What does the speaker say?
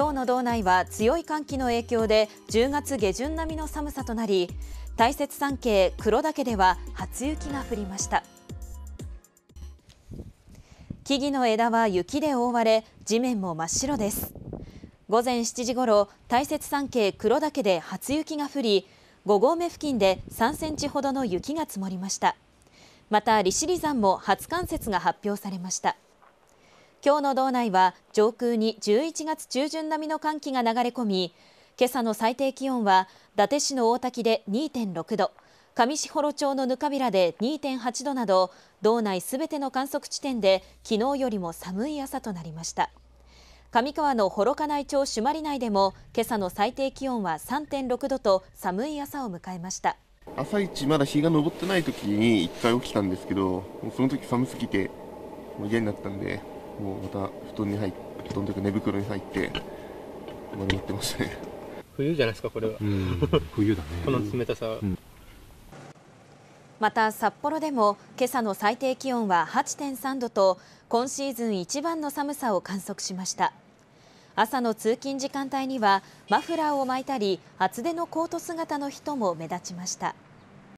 今日の道内は強い寒気の影響で10月下旬並みの寒さとなり大雪山系黒岳では初雪が降りました木々の枝は雪で覆われ地面も真っ白です午前7時ごろ大雪山系黒岳で初雪が降り5合目付近で3センチほどの雪が積もりましたまた利尻山も初冠雪が発表されました今日の道内は上空に11月中旬並みの寒気が流れ込み、今朝の最低気温は伊達市の大滝で2.6度、上士幌町のぬかびらで2.8度など、道内すべての観測地点で昨日よりも寒い朝となりました。上川の幌加内町朱鞠内でも今朝の最低気温は3.6度と寒い朝を迎えました朝一まだ日が昇ってない時に1回起きたんですけどその時寒すぎてもう嫌になったんでもうまた布団に入って布団というか寝袋に入って丸まってましね冬じゃないですかこれは、うん、冬だね この冷たさは、うん、また札幌でも今朝の最低気温は8.3度と今シーズン一番の寒さを観測しました朝の通勤時間帯にはマフラーを巻いたり厚手のコート姿の人も目立ちました